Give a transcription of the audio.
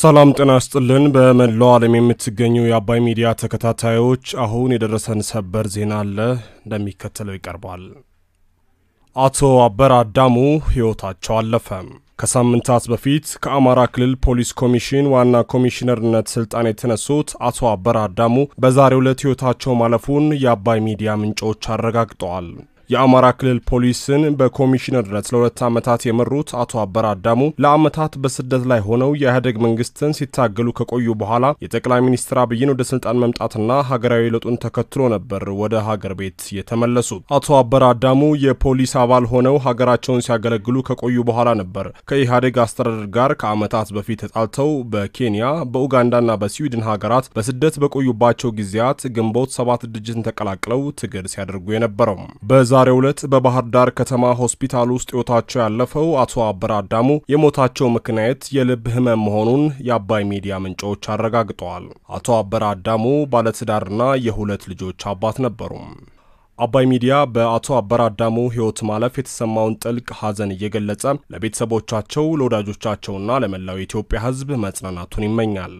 ሰላም ጤና ይስጥልን። በመላው ዓለም የምትገኙ የአባይ ሚዲያ ተከታታዮች አሁን የደረሰን ሰበር ዜና አለ፣ እንደሚከተለው ይቀርባል። አቶ አበራ አዳሙ ሕይወታቸው አለፈ። ከሳምንታት በፊት ከአማራ ክልል ፖሊስ ኮሚሽን ዋና ኮሚሽነርነት ስልጣን የተነሱት አቶ አበራ አዳሙ በዛሬው ዕለት ሕይወታቸው ማለፉን የአባይ ሚዲያ ምንጮች አረጋግጠዋል። የአማራ ክልል ፖሊስን በኮሚሽነርነት ለሁለት ዓመታት የመሩት አቶ አበር አዳሙ ለዓመታት በስደት ላይ ሆነው የኢህአዴግ መንግስትን ሲታገሉ ከቆዩ በኋላ የጠቅላይ ሚኒስትር አብይን ወደ ስልጣን መምጣትና ሀገራዊ ለውጡን ተከትሎ ነበር ወደ ሀገር ቤት የተመለሱት። አቶ አበር አዳሙ የፖሊስ አባል ሆነው ሀገራቸውን ሲያገለግሉ ከቆዩ በኋላ ነበር ከኢህአዴግ አስተዳደር ጋር ከዓመታት በፊት ተጣልተው በኬንያ በኡጋንዳና በስዊድን ሀገራት በስደት በቆዩባቸው ጊዜያት ግንቦት ሰባት ድርጅትን ተቀላቅለው ትግል ሲያደርጉ የነበረው። በዛሬው ዕለት በባህር ዳር ከተማ ሆስፒታል ውስጥ ሕይወታቸው ያለፈው አቶ አበራ አዳሙ የሞታቸው ምክንያት የልብ ህመም መሆኑን የአባይ ሚዲያ ምንጮች አረጋግጠዋል። አቶ አበራ አዳሙ ባለትዳርና የሁለት ልጆች አባት ነበሩ። አባይ ሚዲያ በአቶ አበር አዳሙ ሕይወት ማለፍ የተሰማውን ጥልቅ ሐዘን እየገለጸ ለቤተሰቦቻቸው፣ ለወዳጆቻቸውና ለመላው የኢትዮጵያ ሕዝብ መጽናናቱን ይመኛል።